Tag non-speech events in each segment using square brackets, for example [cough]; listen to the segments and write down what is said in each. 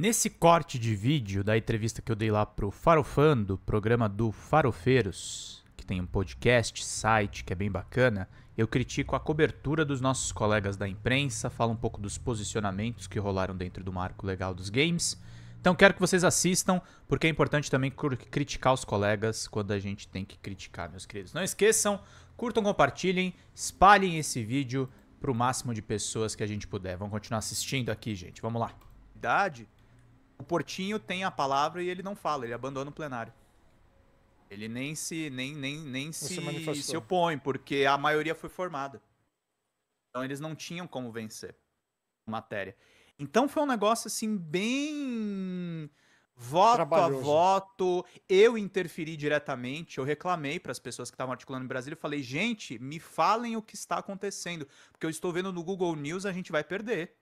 Nesse corte de vídeo da entrevista que eu dei lá pro Farofando, programa do Farofeiros, que tem um podcast, site, que é bem bacana, eu critico a cobertura dos nossos colegas da imprensa, falo um pouco dos posicionamentos que rolaram dentro do marco legal dos games. Então quero que vocês assistam, porque é importante também criticar os colegas quando a gente tem que criticar, meus queridos. Não esqueçam, curtam, compartilhem, espalhem esse vídeo pro máximo de pessoas que a gente puder. Vamos continuar assistindo aqui, gente. Vamos lá. Idade o Portinho tem a palavra e ele não fala, ele abandona o plenário. Ele nem se nem nem nem se, se, opõe, porque a maioria foi formada. Então eles não tinham como vencer a matéria. Então foi um negócio assim bem voto a voto. Eu interferi diretamente, eu reclamei para as pessoas que estavam articulando em Brasília, eu falei: "Gente, me falem o que está acontecendo, porque eu estou vendo no Google News a gente vai perder".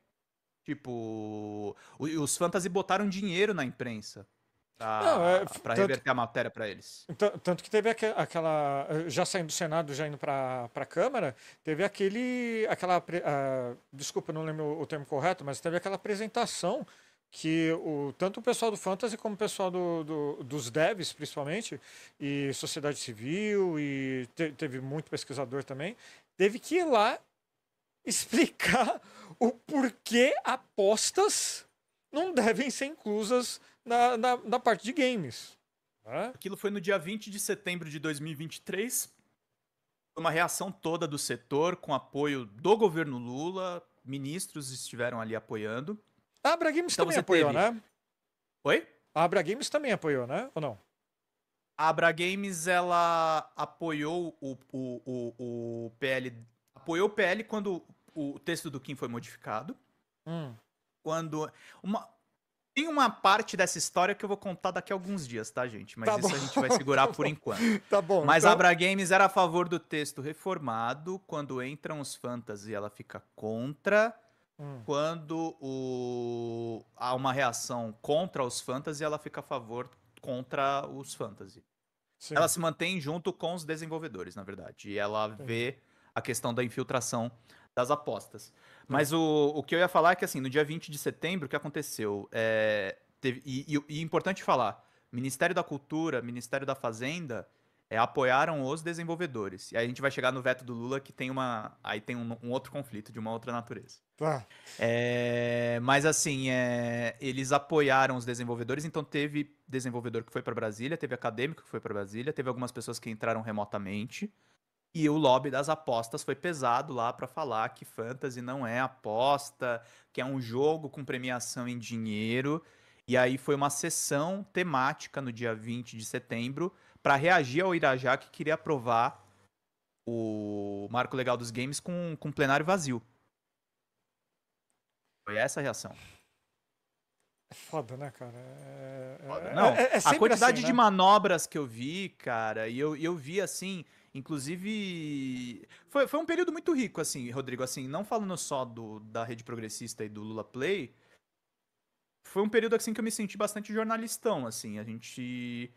Tipo, os fantasy botaram dinheiro na imprensa pra, não, é, pra tanto, reverter a matéria para eles. Tanto que teve aquela. Eh, já saindo do Senado, já indo pra, pra Câmara, teve aquele. aquela uh, Desculpa, não lembro o termo correto, mas teve aquela apresentação que o, tanto o pessoal do Fantasy como o pessoal do, do dos devs, principalmente, e sociedade civil, e te, teve muito pesquisador também, teve que ir lá explicar o porquê apostas não devem ser inclusas na, na, na parte de games. Né? Aquilo foi no dia 20 de setembro de 2023. Uma reação toda do setor, com apoio do governo Lula, ministros estiveram ali apoiando. A Abra Games então, também apoiou, teve... né? Oi? A Abra Games também apoiou, né? Ou não? A Abra Games, ela apoiou o, o, o, o PL. Apoiou o PL quando o texto do Kim foi modificado. Hum. Quando. Uma, tem uma parte dessa história que eu vou contar daqui a alguns dias, tá, gente? Mas tá isso bom. a gente vai segurar por [laughs] enquanto. Tá bom. Mas então... a Abra Games era a favor do texto reformado. Quando entram os fantasy, ela fica contra. Hum. Quando o... há uma reação contra os fantasy, ela fica a favor contra os fantasy. Sim. Ela se mantém junto com os desenvolvedores, na verdade. E ela Sim. vê a questão da infiltração das apostas. Hum. Mas o, o que eu ia falar é que, assim, no dia 20 de setembro, o que aconteceu? É, teve, e, e, e importante falar, Ministério da Cultura, Ministério da Fazenda, é, apoiaram os desenvolvedores. E aí a gente vai chegar no veto do Lula, que tem uma. Aí tem um, um outro conflito de uma outra natureza. Tá. É, mas assim, é, eles apoiaram os desenvolvedores, então teve desenvolvedor que foi para Brasília, teve acadêmico que foi para Brasília, teve algumas pessoas que entraram remotamente. E o lobby das apostas foi pesado lá para falar que fantasy não é aposta, que é um jogo com premiação em dinheiro. E aí foi uma sessão temática no dia 20 de setembro para reagir ao Irajá que queria aprovar o marco legal dos games com, com plenário vazio. Foi essa a reação. É foda, né, cara? É... é foda. É, não, é, é, a quantidade assim, né? de manobras que eu vi, cara, e eu, eu vi assim, inclusive. Foi, foi um período muito rico, assim, Rodrigo, assim, não falando só do, da rede progressista e do Lula Play. Foi um período assim que eu me senti bastante jornalistão, assim. A gente.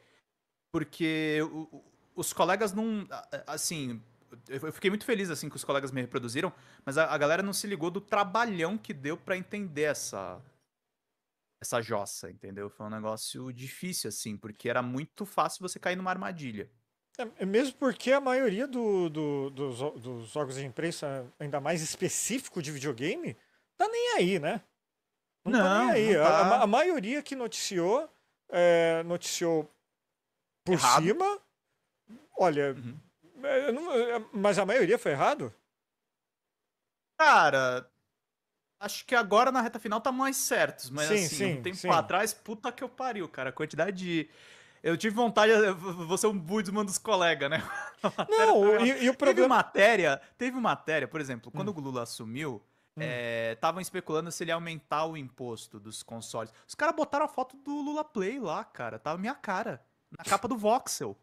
Porque o, os colegas não. Assim, eu fiquei muito feliz assim que os colegas me reproduziram, mas a, a galera não se ligou do trabalhão que deu para entender essa, essa jossa, entendeu? Foi um negócio difícil, assim, porque era muito fácil você cair numa armadilha. É, é mesmo porque a maioria do, do, dos, dos jogos de imprensa, ainda mais específico de videogame, tá nem aí, né? Não, não tá nem aí. Tá... A, a, maioria que noticiou, é, noticiou por errado. cima. Olha, uhum. É, não, é, mas a maioria foi errado? Cara, acho que agora na reta final tá mais certos, mas sim, assim, sim, um tempo sim. atrás, puta que eu pariu, cara. A quantidade de. Eu tive vontade, você é um budsman dos colegas, né? [laughs] Não, e, e, o problema. Teve matéria, teve matéria, por exemplo, quando hum. o Lula assumiu, hum. estavam eh, é, especulando se ele ia aumentar o imposto dos consoles. Os caras botaram a foto do Lula Play lá, cara. Tava tá minha cara. Na capa do Voxel.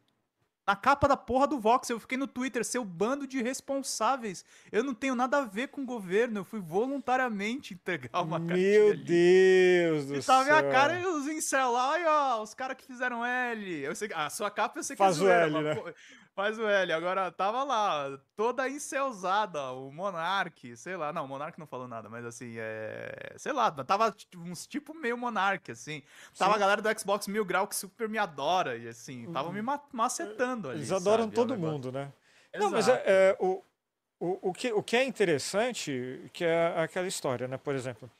Na capa da porra do Vox, eu fiquei no Twitter, seu bando de responsáveis. Eu não tenho nada a ver com o governo, eu fui voluntariamente entregar uma cartinha Meu ali. Deus do e tá céu. Tava minha cara e os incel lá, olha, os caras que fizeram L. Eu sei, a sua capa eu sei que Faz é zoeira, o L, né? Mas, L agora tava lá, toda enceusada, o Monark, sei lá. Não, o Monark não falou nada, mas assim, é. Sei lá, tava tipo, uns tipo meio Monark, assim. Tava Sim. a galera do Xbox Mil Grau que super me adora, e assim, tava uhum. me macetando é, ali. Eles adoram sabe, todo mundo, né? Exato. Não, mas é, é, o, o, o, que, o que é interessante, que é aquela história, né? Por exemplo,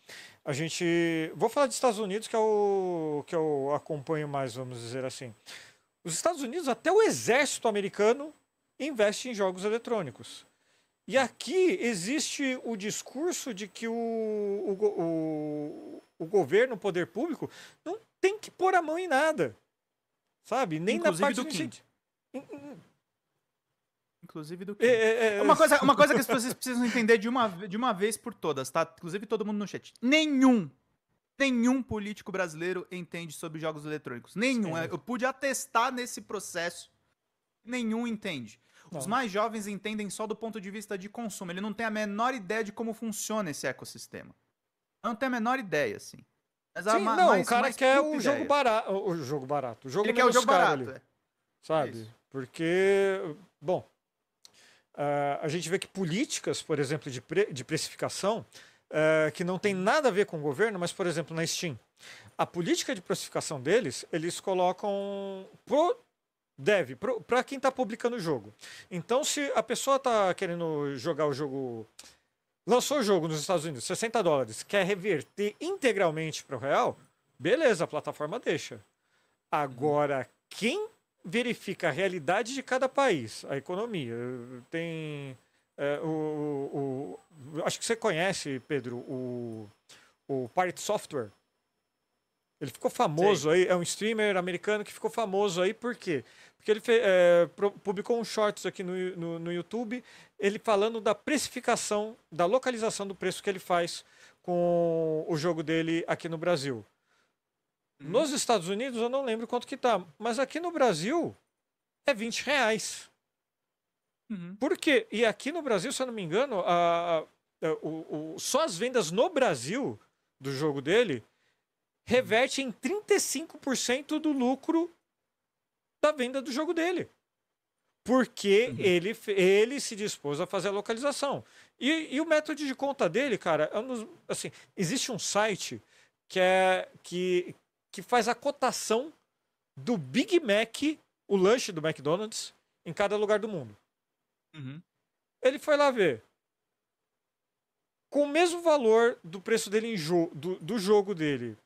a gente. Vou falar dos Estados Unidos, que é o que eu acompanho mais, vamos dizer assim. Os Estados Unidos, até o exército americano, investe em jogos eletrônicos. E aqui existe o discurso de que o, o, o, o governo, o poder público, não tem que pôr a mão em nada. Sabe? Nem Inclusive na parte do Kim. Inclusive do que. É, é, é... Uma, coisa, uma coisa que as pessoas precisam entender de uma, de uma vez por todas, tá? Inclusive todo mundo no chat. Nenhum nenhum político brasileiro entende sobre jogos eletrônicos. Nenhum. Eu pude atestar nesse processo. Nenhum entende. Os não. mais jovens entendem só do ponto de vista de consumo. Ele não tem a menor ideia de como funciona esse ecossistema. Não tem a menor ideia, assim. Mas Sim, ma não, mais, o cara quer o jogo, barato, o jogo barato. O jogo Ele quer o jogo barato. Ali, é. Sabe? Isso. Porque, bom, uh, a gente vê que políticas, por exemplo, de, pre de precificação, eh, que não tem nada a ver com o governo, mas, por exemplo, na Steam. A política de precificação deles, eles colocam pro dev, para quem está publicando o jogo. Então, se a pessoa está querendo jogar o jogo. Lançou o jogo nos Estados Unidos, 60 dólares, quer reverter integralmente para o real, beleza, a plataforma deixa. Agora, quem verifica a realidade de cada país, a economia, eh, tem é, o, o, acho que você conhece, Pedro, o, o Pirate Software. Ele ficou famoso Sim. aí, é um streamer americano que ficou famoso aí, por quê? Porque ele é, publicou um shorts aqui no, no, no, YouTube, ele falando da precificação, da localização do preço que ele faz com o jogo dele aqui no Brasil. Hum. Nos Estados Unidos eu não lembro quanto que tá, mas aqui no Brasil é 20 reais. Uhum. Por quê? E aqui no Brasil, se eu não me engano, a, a, o, o, só as vendas no Brasil do jogo dele reverte em 35% do lucro da venda do jogo dele. Porque uhum. ele, ele se dispôs a fazer a localização. E, e o método de conta dele, cara, é um, assim, existe um site que, é, que, que faz a cotação do Big Mac, o lanche do McDonald's, em cada lugar do mundo. Uhum. Ele foi lá ver. Com o mesmo valor do preço dele em jo do, do jogo dele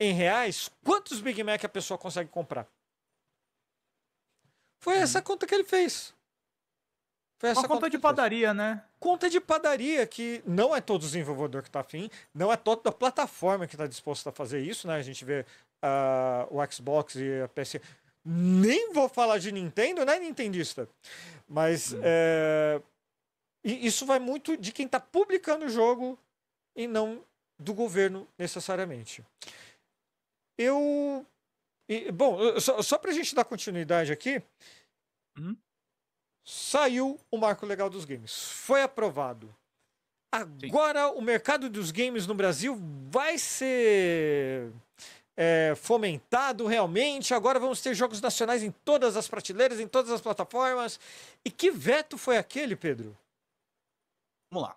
em reais, quantos Big Mac a pessoa consegue comprar? Foi essa uhum. conta que ele fez. Foi essa Uma conta, conta de padaria, fez. né? Conta de padaria, que não é todo desenvolvedor que está afim, não é toda a plataforma que está disposta a fazer isso, né? A gente vê uh, o Xbox e a PC nem vou falar de Nintendo, né, Nintendista? Mas hum. é, isso vai muito de quem está publicando o jogo e não do governo necessariamente. Eu. E, bom, só, só para a gente dar continuidade aqui. Hum? Saiu o marco legal dos games. Foi aprovado. Agora Sim. o mercado dos games no Brasil vai ser é, fomentado realmente. Agora vamos ter jogos nacionais em todas as prateleiras, em todas as plataformas. E que veto foi aquele, Pedro? Vamos lá.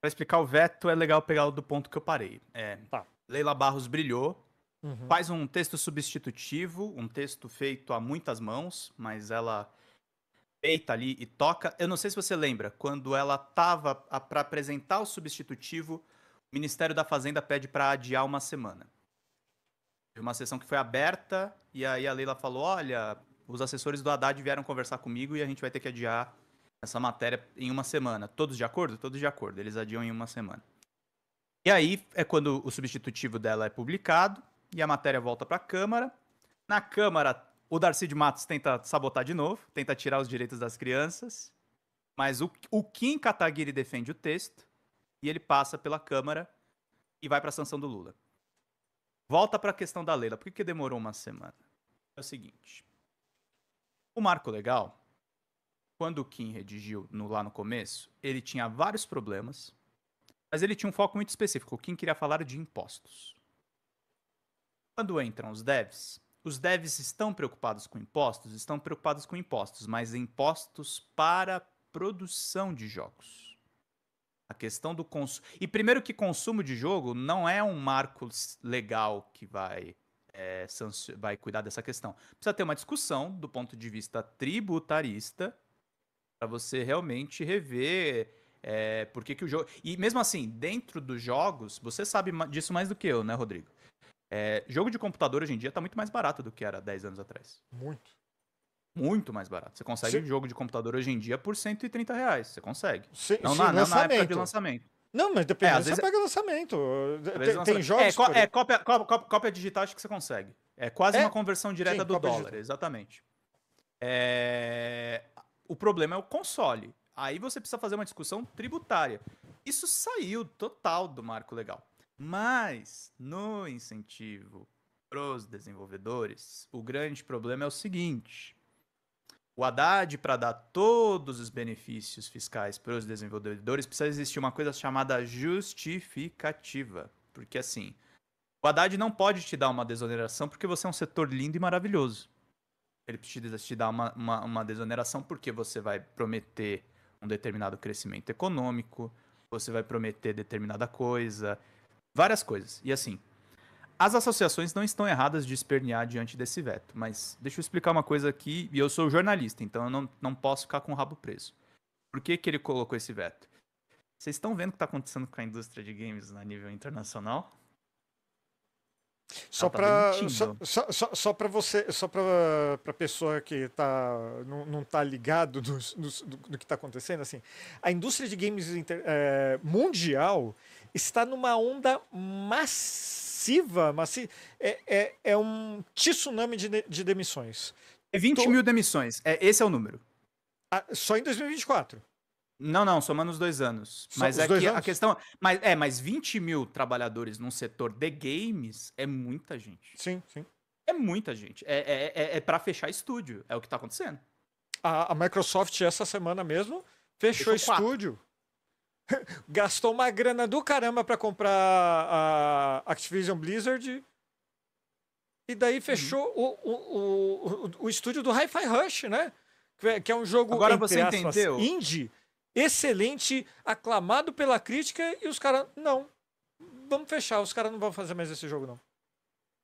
Para explicar o veto, é legal pegar do ponto que eu parei. É, tá. Leila Barros brilhou, uhum. faz um texto substitutivo, um texto feito a muitas mãos, mas ela peita ali e toca. Eu não sei se você lembra, quando ela tava para apresentar o substitutivo, o Ministério da Fazenda pede para adiar uma semana uma sessão que foi aberta e aí a Leila falou: olha, os assessores do Haddad vieram conversar comigo e a gente vai ter que adiar essa matéria em uma semana. Todos de acordo? Todos de acordo. Eles adiam em uma semana. E aí é quando o substitutivo dela é publicado e a matéria volta para a Câmara. Na Câmara, o Darcy de Matos tenta sabotar de novo, tenta tirar os direitos das crianças. Mas o, o Kim Kataguiri defende o texto e ele passa pela Câmara e vai para a sanção do Lula. Volta para a questão da Leila. Por que, que demorou uma semana? É o seguinte. O marco legal, quando o Kim redigiu no, lá no começo, ele tinha vários problemas, mas ele tinha um foco muito específico. O Kim queria falar de impostos. Quando entram os devs, os devs estão preocupados com impostos? Estão preocupados com impostos, mas impostos para produção de jogos. A questão do consumo. E primeiro que consumo de jogo não é um marco legal que vai, é, vai cuidar dessa questão. Precisa ter uma discussão do ponto de vista tributarista para você realmente rever é, por que, que o jogo. E mesmo assim, dentro dos jogos, você sabe disso mais do que eu, né, Rodrigo? É, jogo de computador hoje em dia está muito mais barato do que era 10 anos atrás. Muito muito mais barato. Você consegue sim. jogo de computador hoje em dia por 130 reais. Você consegue. Sim, não, sim, na, não na época de lançamento. Não, mas depende. É, às vezes é- pega lançamento. Tem, lançamento. tem é, jogos. É, por... é cópia, cópia, cópia, digital acho que você consegue. É quase é? uma conversão direta Sim, do dólar, digital. exatamente. É... O problema é o console. Aí você precisa fazer uma discussão tributária. Isso saiu total do marco legal. Mas no incentivo para os desenvolvedores, o grande problema é o seguinte: o Haddad, para dar todos os benefícios fiscais para os desenvolvedores, precisa existir uma coisa chamada justificativa. Porque assim, o Haddad não pode te dar uma desoneração porque você é um setor lindo e maravilhoso. Ele precisa te dar uma, uma, uma desoneração porque você vai prometer um determinado crescimento econômico, você vai prometer determinada coisa, várias coisas. E assim, as associações não estão erradas de espernear diante desse veto, mas deixa eu explicar uma coisa aqui, e eu sou jornalista, então eu não, não posso ficar com o rabo preso. Por que, que ele colocou esse veto? Vocês estão vendo o que está acontecendo com a indústria de games na nível internacional? Só tá para só, só, só, só para você, só para pessoa que tá, não, não tá ligado no, no, no que está acontecendo, assim, a indústria de games inter, é, mundial está numa onda massiva massiva, é, é, é um tsunami de, de demissões. É 20 Tô... mil demissões, é, esse é o número. Ah, só em 2024. Não, não, somando os dois anos. Só mas é que anos? a questão. Mas, é, mas 20 mil trabalhadores num setor de games é muita gente. Sim, sim. É muita gente. É, é, é, é para fechar estúdio. É o que tá acontecendo. A, a Microsoft, essa semana mesmo, fechou, fechou estúdio. Quatro. [laughs] gastou uma grana do caramba para comprar a Activision Blizzard. E daí uhum. fechou uhum. o, o, o, o, estúdio do Hi-Fi Rush, né? Que é, é um jogo Agora você aspas, entendeu? indie, excelente, aclamado pela crítica, e os caras, não, vamos fechar, os caras não vão fazer mais esse jogo, não.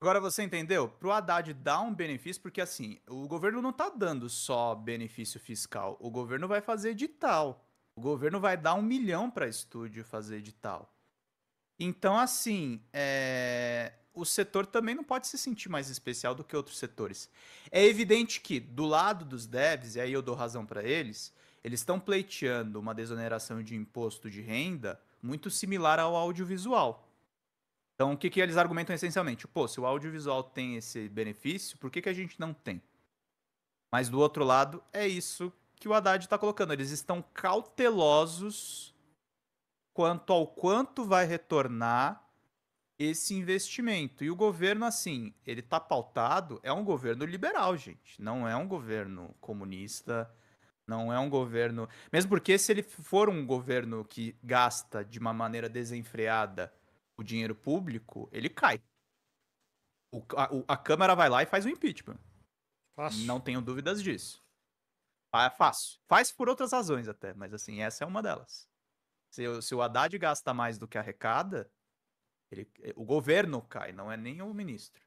Agora você entendeu? Pro Haddad dar um benefício, porque assim, o governo não tá dando só benefício fiscal, o governo vai fazer edital. O governo vai dar um milhão para estúdio fazer edital. Então, assim, é... o setor também não pode se sentir mais especial do que outros setores. É evidente que, do lado dos devs, e aí eu dou razão para eles, eles estão pleiteando uma desoneração de imposto de renda muito similar ao audiovisual. Então, o que, que eles argumentam essencialmente? Pô, se o audiovisual tem esse benefício, por que, que a gente não tem? Mas do outro lado, é isso que o Haddad está colocando. Eles estão cautelosos quanto ao quanto vai retornar esse investimento. E o governo, assim, ele está pautado, é um governo liberal, gente. Não é um governo comunista, não é um governo. Mesmo porque se ele for um governo que gasta de uma maneira desenfreada o dinheiro público, ele cai. O, a, a Câmara vai lá e faz o impeachment. Nossa. Não tenho dúvidas disso. Ah, é fácil. Faz por outras razões até, mas assim, essa é uma delas. Se, se o Haddad gasta mais do que arrecada, ele, o governo cai, não é nem o ministro.